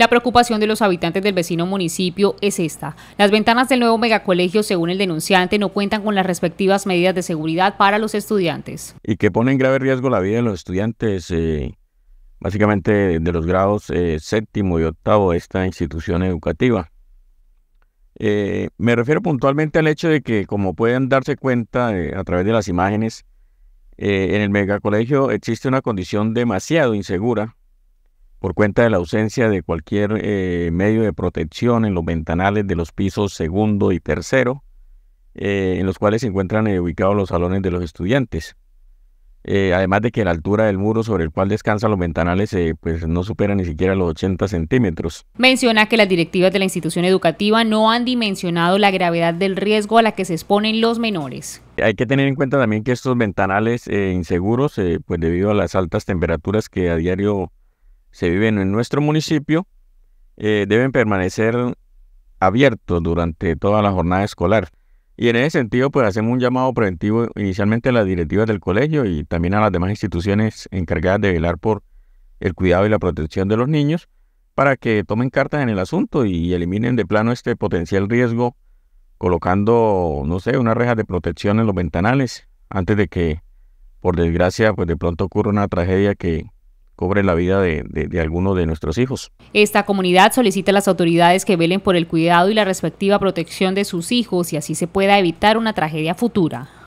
La preocupación de los habitantes del vecino municipio es esta. Las ventanas del nuevo megacolegio, según el denunciante, no cuentan con las respectivas medidas de seguridad para los estudiantes. Y que pone en grave riesgo la vida de los estudiantes, eh, básicamente de los grados eh, séptimo y octavo de esta institución educativa. Eh, me refiero puntualmente al hecho de que, como pueden darse cuenta a través de las imágenes, en el megacolegio existe una condición demasiado insegura por cuenta de la ausencia de cualquier eh, medio de protección en los ventanales de los pisos segundo y tercero, eh, en los cuales se encuentran eh, ubicados los salones de los estudiantes. además de que la altura del muro sobre el cual descansan los ventanales pues no supera ni siquiera los 80 centímetros. Menciona que las directivas de la institución educativa no han dimensionado la gravedad del riesgo a la que se exponen los menores. Hay que tener en cuenta también que estos ventanales inseguros, pues debido a las altas temperaturas que a diario se viven en nuestro municipio eh, deben permanecer abiertos durante toda la jornada escolar. Y en ese sentido, pues hacemos un llamado preventivo inicialmente a las directivas del colegio y también a las demás instituciones encargadas de velar por el cuidado y la protección de los niños para que tomen cartas en el asunto y eliminen de plano este potencial riesgo colocando, no sé, una reja de protección en los ventanales antes de que, por desgracia, pues de pronto ocurra una tragedia que cobre la vida de, algunos de, alguno de nuestros hijos. Esta comunidad solicita a las autoridades que velen por el cuidado y la respectiva protección de sus hijos y así se pueda evitar una tragedia futura.